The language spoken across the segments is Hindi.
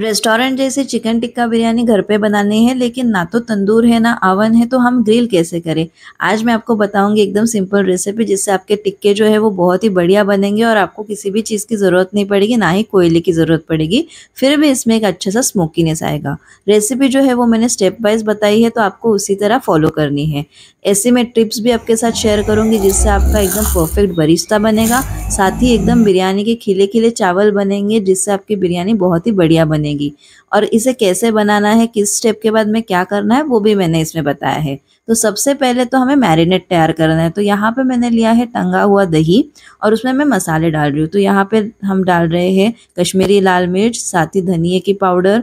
रेस्टोरेंट जैसे चिकन टिक्का बिरयानी घर पे बनानी है लेकिन ना तो तंदूर है ना अवन है तो हम ग्रिल कैसे करें आज मैं आपको बताऊंगी एकदम सिंपल रेसिपी जिससे आपके टिक्के जो है वो बहुत ही बढ़िया बनेंगे और आपको किसी भी चीज़ की ज़रूरत नहीं पड़ेगी ना ही कोयले की ज़रूरत पड़ेगी फिर भी इसमें एक अच्छा सा स्मोकीनेस आएगा रेसिपी जो है वो मैंने स्टेप वाइज बताई है तो आपको उसी तरह फॉलो करनी है ऐसे मैं टिप्स भी आपके साथ शेयर करूँगी जिससे आपका एकदम परफेक्ट बरिश्ता बनेगा साथ ही एकदम बिरयानी के खिले खिले चावल बनेंगे जिससे आपकी बिरयानी बहुत ही बढ़िया बनेगी बनेगी और इसे कैसे बनाना है किस स्टेप के बाद में क्या करना है वो भी मैंने इसमें बताया है तो सबसे पहले तो हमें मैरिनेट तैयार करना है तो यहाँ पे मैंने लिया है टंगा हुआ दही और उसमें मैं मसाले डाल रही हूँ तो यहाँ पे हम डाल रहे हैं कश्मीरी लाल मिर्च साथ ही धनिए की पाउडर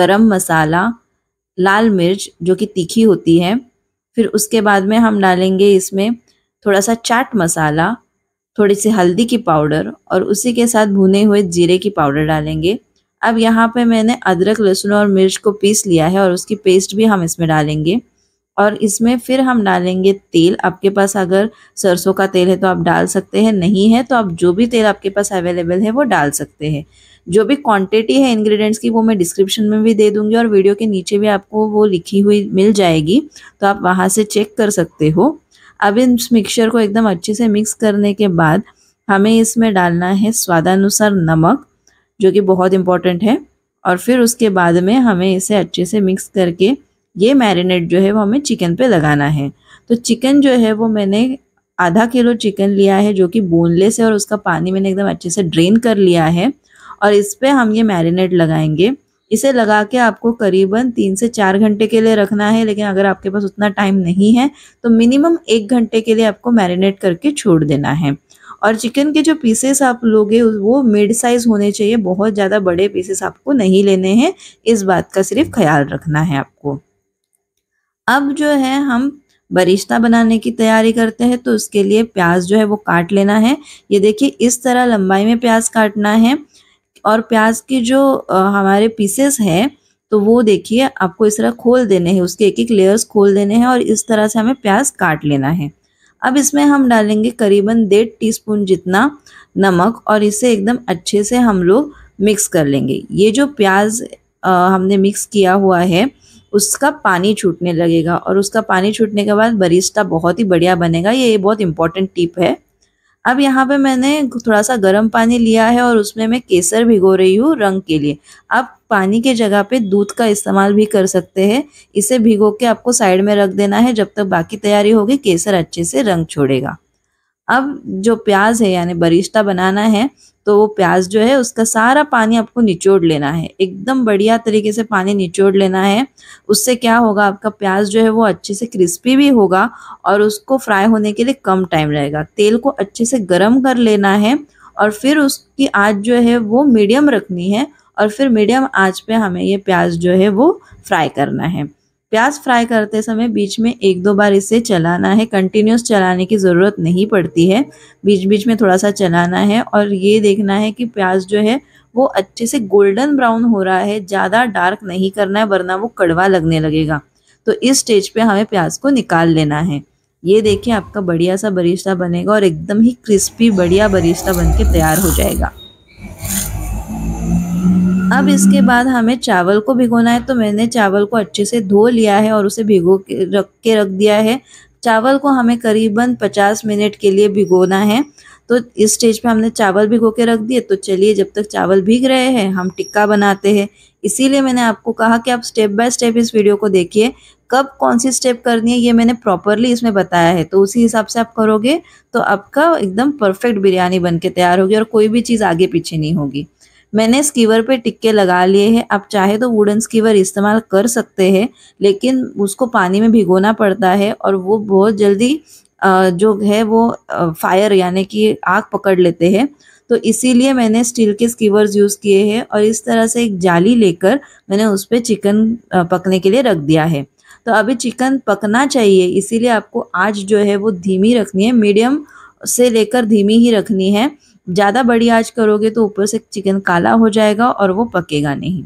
गरम मसाला लाल मिर्च जो कि तीखी होती है फिर उसके बाद में हम डालेंगे इसमें थोड़ा सा चाट मसाला थोड़ी सी हल्दी की पाउडर और उसी के साथ भुने हुए जीरे की पाउडर डालेंगे अब यहाँ पे मैंने अदरक लहसुन और मिर्च को पीस लिया है और उसकी पेस्ट भी हम इसमें डालेंगे और इसमें फिर हम डालेंगे तेल आपके पास अगर सरसों का तेल है तो आप डाल सकते हैं नहीं है तो आप जो भी तेल आपके पास अवेलेबल है वो डाल सकते हैं जो भी क्वांटिटी है इंग्रेडिएंट्स की वो मैं डिस्क्रिप्शन में भी दे दूंगी और वीडियो के नीचे भी आपको वो लिखी हुई मिल जाएगी तो आप वहाँ से चेक कर सकते हो अब इस मिक्सचर को एकदम अच्छे से मिक्स करने के बाद हमें इसमें डालना है स्वादानुसार नमक जो कि बहुत इम्पॉर्टेंट है और फिर उसके बाद में हमें इसे अच्छे से मिक्स करके ये मैरिनेट जो है वो हमें चिकन पे लगाना है तो चिकन जो है वो मैंने आधा किलो चिकन लिया है जो कि बोनलेस है और उसका पानी मैंने एकदम अच्छे से ड्रेन कर लिया है और इस पर हम ये मैरिनेट लगाएंगे इसे लगा के आपको करीबन तीन से चार घंटे के लिए रखना है लेकिन अगर आपके पास उतना टाइम नहीं है तो मिनिमम एक घंटे के लिए आपको मैरिनेट करके छोड़ देना है और चिकन के जो पीसेस आप लोगे वो मिड साइज़ होने चाहिए बहुत ज़्यादा बड़े पीसेस आपको नहीं लेने हैं इस बात का सिर्फ ख्याल रखना है आपको अब जो है हम बरिश्ता बनाने की तैयारी करते हैं तो उसके लिए प्याज जो है वो काट लेना है ये देखिए इस तरह लंबाई में प्याज काटना है और प्याज के जो हमारे पीसेस है तो वो देखिए आपको इस तरह खोल देने हैं उसके एक एक लेयर्स खोल देने हैं और इस तरह से हमें प्याज काट लेना है अब इसमें हम डालेंगे करीबन डेढ़ टीस्पून जितना नमक और इसे एकदम अच्छे से हम लोग मिक्स कर लेंगे ये जो प्याज आ, हमने मिक्स किया हुआ है उसका पानी छूटने लगेगा और उसका पानी छूटने के बाद बरिस्ता बहुत ही बढ़िया बनेगा ये बहुत इंपॉर्टेंट टिप है अब यहाँ पे मैंने थोड़ा सा गर्म पानी लिया है और उसमें मैं केसर भिगो रही हूँ रंग के लिए आप पानी के जगह पे दूध का इस्तेमाल भी कर सकते हैं इसे भिगो के आपको साइड में रख देना है जब तक बाकी तैयारी होगी केसर अच्छे से रंग छोड़ेगा अब जो प्याज है यानी बरिश्ता बनाना है तो वो प्याज जो है उसका सारा पानी आपको निचोड़ लेना है एकदम बढ़िया तरीके से पानी निचोड़ लेना है उससे क्या होगा आपका प्याज जो है वो अच्छे से क्रिस्पी भी होगा और उसको फ्राई होने के लिए कम टाइम रहेगा तेल को अच्छे से गर्म कर लेना है और फिर उसकी आँच जो है वो मीडियम रखनी है और फिर मीडियम आँच पर हमें ये प्याज जो है वो फ्राई करना है प्याज फ्राई करते समय बीच में एक दो बार इसे चलाना है कंटिन्यूस चलाने की ज़रूरत नहीं पड़ती है बीच बीच में थोड़ा सा चलाना है और ये देखना है कि प्याज जो है वो अच्छे से गोल्डन ब्राउन हो रहा है ज़्यादा डार्क नहीं करना है वरना वो कड़वा लगने लगेगा तो इस स्टेज पे हमें प्याज को निकाल लेना है ये देखिए आपका बढ़िया सा बरिश्ता बनेगा और एकदम ही क्रिस्पी बढ़िया बरिश्ता बन के तैयार हो जाएगा अब इसके हम्म। बाद हमें चावल को भिगोना है तो मैंने चावल को अच्छे से धो लिया है और उसे भिगो के रख के रख दिया है चावल को हमें करीबन पचास मिनट के लिए भिगोना है तो इस स्टेज पे हमने चावल भिगो के रख दिए तो चलिए जब तक चावल भीग रहे हैं हम टिक्का बनाते हैं इसीलिए मैंने आपको कहा कि आप स्टेप बाय स्टेप इस वीडियो को देखिए कब कौन सी स्टेप करनी है ये मैंने प्रॉपरली इसमें बताया है तो उसी हिसाब से आप करोगे तो आपका एकदम परफेक्ट बिरयानी बन के तैयार होगी और कोई भी चीज़ आगे पीछे नहीं होगी मैंने स्कीवर पे टिक्के लगा लिए हैं आप चाहे तो वुडन स्कीवर इस्तेमाल कर सकते हैं लेकिन उसको पानी में भिगोना पड़ता है और वो बहुत जल्दी जो है वो फायर यानी कि आग पकड़ लेते हैं तो इसीलिए मैंने स्टील के स्कीवर्स यूज़ किए हैं और इस तरह से एक जाली लेकर मैंने उस पर चिकन पकने के लिए रख दिया है तो अभी चिकन पकना चाहिए इसीलिए आपको आज जो है वो धीमी रखनी है मीडियम से लेकर धीमी ही रखनी है ज़्यादा बड़ी आँच करोगे तो ऊपर से चिकन काला हो जाएगा और वो पकेगा नहीं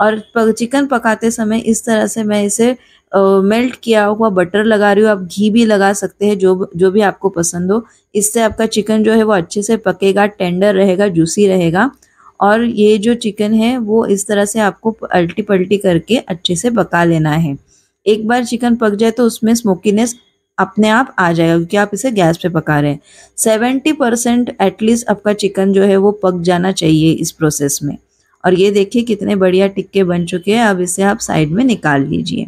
और चिकन पकाते समय इस तरह से मैं इसे मेल्ट किया हुआ बटर लगा रही हूँ आप घी भी लगा सकते हैं जो जो भी आपको पसंद हो इससे आपका चिकन जो है वो अच्छे से पकेगा टेंडर रहेगा जूसी रहेगा और ये जो चिकन है वो इस तरह से आपको अल्टी पल्टी करके अच्छे से पका लेना है एक बार चिकन पक जाए तो उसमें स्मोकीनेस अपने आप आ जाएगा क्योंकि आप इसे गैस पे पका रहे हैं सेवेंटी परसेंट एटलीस्ट आपका चिकन जो है वो पक जाना चाहिए इस प्रोसेस में और ये देखिए कितने बढ़िया टिक्के बन चुके हैं अब इसे आप साइड में निकाल लीजिए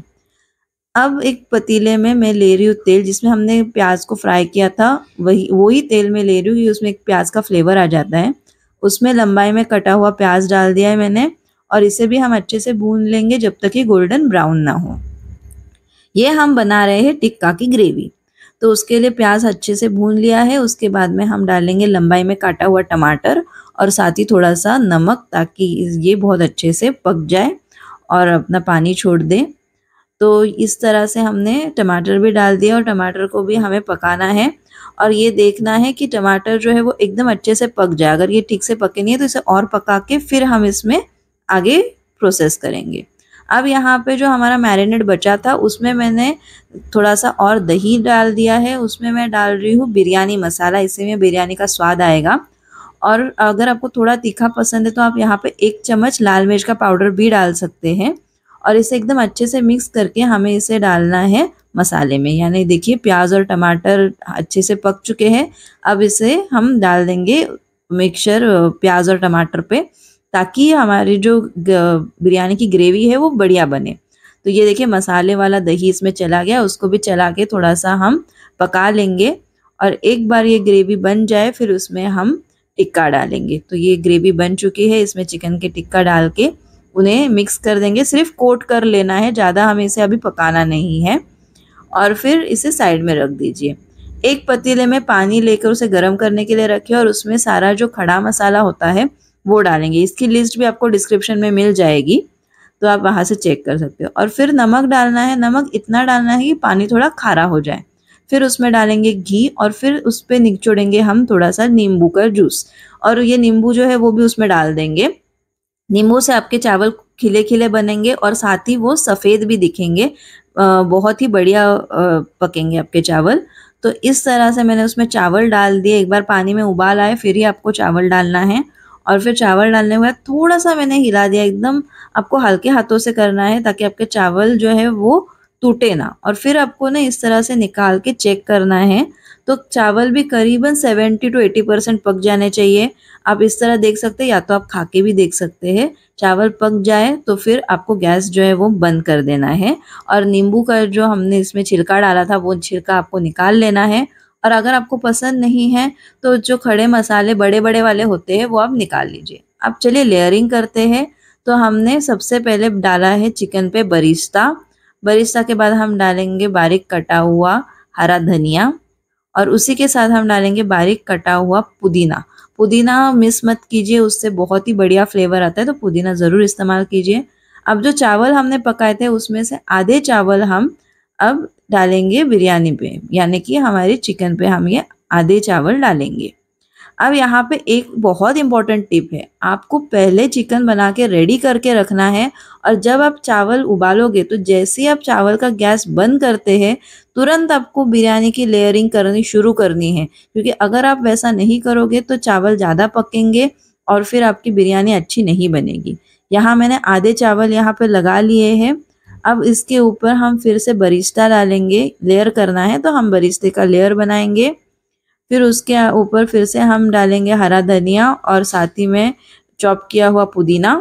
अब एक पतीले में मैं ले रही हूँ तेल जिसमें हमने प्याज को फ्राई किया था वही वही तेल में ले रही हूँ कि उसमें एक प्याज का फ्लेवर आ जाता है उसमें लंबाई में कटा हुआ प्याज डाल दिया है मैंने और इसे भी हम अच्छे से भून लेंगे जब तक ये गोल्डन ब्राउन ना हो ये हम बना रहे हैं टिक्का की ग्रेवी तो उसके लिए प्याज अच्छे से भून लिया है उसके बाद में हम डालेंगे लंबाई में काटा हुआ टमाटर और साथ ही थोड़ा सा नमक ताकि ये बहुत अच्छे से पक जाए और अपना पानी छोड़ दे तो इस तरह से हमने टमाटर भी डाल दिया और टमाटर को भी हमें पकाना है और ये देखना है कि टमाटर जो है वो एकदम अच्छे से पक जाए अगर ये ठीक से पके नहीं है तो इसे और पका के फिर हम इसमें आगे प्रोसेस करेंगे अब यहाँ पे जो हमारा मैरिनेट बचा था उसमें मैंने थोड़ा सा और दही डाल दिया है उसमें मैं डाल रही हूँ बिरयानी मसाला इससे में बिरयानी का स्वाद आएगा और अगर आपको थोड़ा तीखा पसंद है तो आप यहाँ पे एक चम्मच लाल मिर्च का पाउडर भी डाल सकते हैं और इसे एकदम अच्छे से मिक्स करके हमें इसे डालना है मसाले में यानी देखिए प्याज और टमाटर अच्छे से पक चुके हैं अब इसे हम डाल देंगे मिक्सचर प्याज और टमाटर पे ताकि हमारी जो बिरयानी की ग्रेवी है वो बढ़िया बने तो ये देखिए मसाले वाला दही इसमें चला गया उसको भी चला के थोड़ा सा हम पका लेंगे और एक बार ये ग्रेवी बन जाए फिर उसमें हम टिक्का डालेंगे तो ये ग्रेवी बन चुकी है इसमें चिकन के टिक्का डाल के उन्हें मिक्स कर देंगे सिर्फ कोट कर लेना है ज़्यादा हमें इसे अभी पकाना नहीं है और फिर इसे साइड में रख दीजिए एक पतीले में पानी लेकर उसे गर्म करने के लिए रखिए और उसमें सारा जो खड़ा मसाला होता है वो डालेंगे इसकी लिस्ट भी आपको डिस्क्रिप्शन में मिल जाएगी तो आप वहाँ से चेक कर सकते हो और फिर नमक डालना है नमक इतना डालना है कि पानी थोड़ा खारा हो जाए फिर उसमें डालेंगे घी और फिर उस पर निचोड़ेंगे हम थोड़ा सा नींबू का जूस और ये नींबू जो है वो भी उसमें डाल देंगे नींबू से आपके चावल खिले खिले बनेंगे और साथ ही वो सफ़ेद भी दिखेंगे बहुत ही बढ़िया पकेंगे आपके चावल तो इस तरह से मैंने उसमें चावल डाल दिए एक बार पानी में उबाल आए फिर ही आपको चावल डालना है और फिर चावल डालने के बाद थोड़ा सा मैंने हिला दिया एकदम आपको हल्के हाथों से करना है ताकि आपके चावल जो है वो टूटे ना और फिर आपको ना इस तरह से निकाल के चेक करना है तो चावल भी करीबन सेवेंटी टू एटी परसेंट पक जाने चाहिए आप इस तरह देख सकते हैं या तो आप खा के भी देख सकते हैं चावल पक जाए तो फिर आपको गैस जो है वो बंद कर देना है और नींबू का जो हमने इसमें छिलका डाला था वो छिलका आपको निकाल लेना है और अगर आपको पसंद नहीं है तो जो खड़े मसाले बड़े बड़े वाले होते हैं वो आप निकाल लीजिए अब चलिए लेयरिंग करते हैं तो हमने सबसे पहले डाला है चिकन पे बरिश्ता बरिश्ता के बाद हम डालेंगे बारीक कटा हुआ हरा धनिया और उसी के साथ हम डालेंगे बारीक कटा हुआ पुदीना पुदीना मिस मत कीजिए उससे बहुत ही बढ़िया फ्लेवर आता है तो पुदीना ज़रूर इस्तेमाल कीजिए अब जो चावल हमने पकाए थे उसमें से आधे चावल हम अब डालेंगे बिरयानी पे यानी कि हमारे चिकन पे हम ये आधे चावल डालेंगे अब यहाँ पे एक बहुत इम्पॉर्टेंट टिप है आपको पहले चिकन बना के रेडी करके रखना है और जब आप चावल उबालोगे तो जैसे ही आप चावल का गैस बंद करते हैं तुरंत आपको बिरयानी की लेयरिंग करनी शुरू करनी है क्योंकि अगर आप वैसा नहीं करोगे तो चावल ज़्यादा पकेंगे और फिर आपकी बिरयानी अच्छी नहीं बनेगी यहाँ मैंने आधे चावल यहाँ पर लगा लिए हैं अब इसके ऊपर हम फिर से बरिश्ता डालेंगे लेयर करना है तो हम बरिश्ते का लेयर बनाएंगे फिर उसके ऊपर फिर से हम डालेंगे हरा धनिया और साथ ही में चॉप किया हुआ पुदीना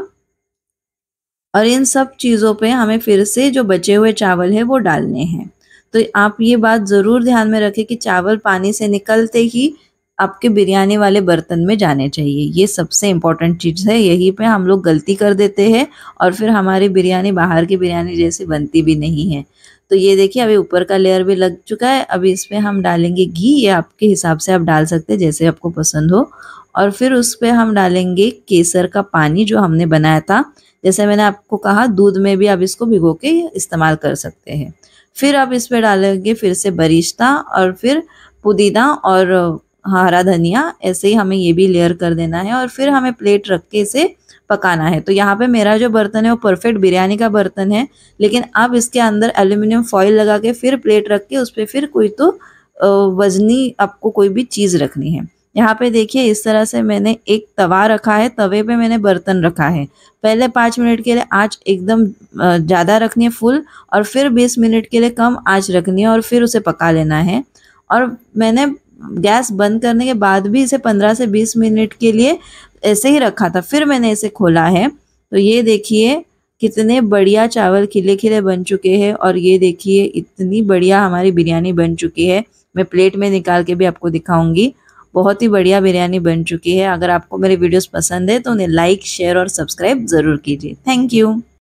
और इन सब चीज़ों पे हमें फिर से जो बचे हुए चावल है वो डालने हैं तो आप ये बात ज़रूर ध्यान में रखें कि चावल पानी से निकलते ही आपके बिरयानी वाले बर्तन में जाने चाहिए ये सबसे इम्पॉर्टेंट चीज़ है यही पे हम लोग गलती कर देते हैं और फिर हमारी बिरयानी बाहर की बिरयानी जैसी बनती भी नहीं है तो ये देखिए अभी ऊपर का लेयर भी लग चुका है अभी इस पर हम डालेंगे घी ये आपके हिसाब से आप डाल सकते हैं जैसे आपको पसंद हो और फिर उस पर हम डालेंगे केसर का पानी जो हमने बनाया था जैसे मैंने आपको कहा दूध में भी आप इसको भिगो के इस्तेमाल कर सकते हैं फिर आप इस पर डालेंगे फिर से बरिश्ता और फिर पुदीना और हरा धनिया ऐसे ही हमें ये भी लेयर कर देना है और फिर हमें प्लेट रख के इसे पकाना है तो यहाँ पे मेरा जो बर्तन है वो परफेक्ट बिरयानी का बर्तन है लेकिन आप इसके अंदर एल्यूमिनियम फॉइल लगा के फिर प्लेट रख के उस पर फिर कोई तो वजनी आपको कोई भी चीज़ रखनी है यहाँ पे देखिए इस तरह से मैंने एक तवा रखा है तवे पे मैंने बर्तन रखा है पहले पाँच मिनट के लिए आँच एकदम ज़्यादा रखनी है फुल और फिर बीस मिनट के लिए कम आँच रखनी है और फिर उसे पका लेना है और मैंने गैस बंद करने के बाद भी इसे पंद्रह से बीस मिनट के लिए ऐसे ही रखा था फिर मैंने इसे खोला है तो ये देखिए कितने बढ़िया चावल खिले खिले बन चुके हैं और ये देखिए इतनी बढ़िया हमारी बिरयानी बन चुकी है मैं प्लेट में निकाल के भी आपको दिखाऊंगी बहुत ही बढ़िया बिरयानी बन चुकी है अगर आपको मेरे वीडियोस पसंद है तो उन्हें लाइक शेयर और सब्सक्राइब ज़रूर कीजिए थैंक यू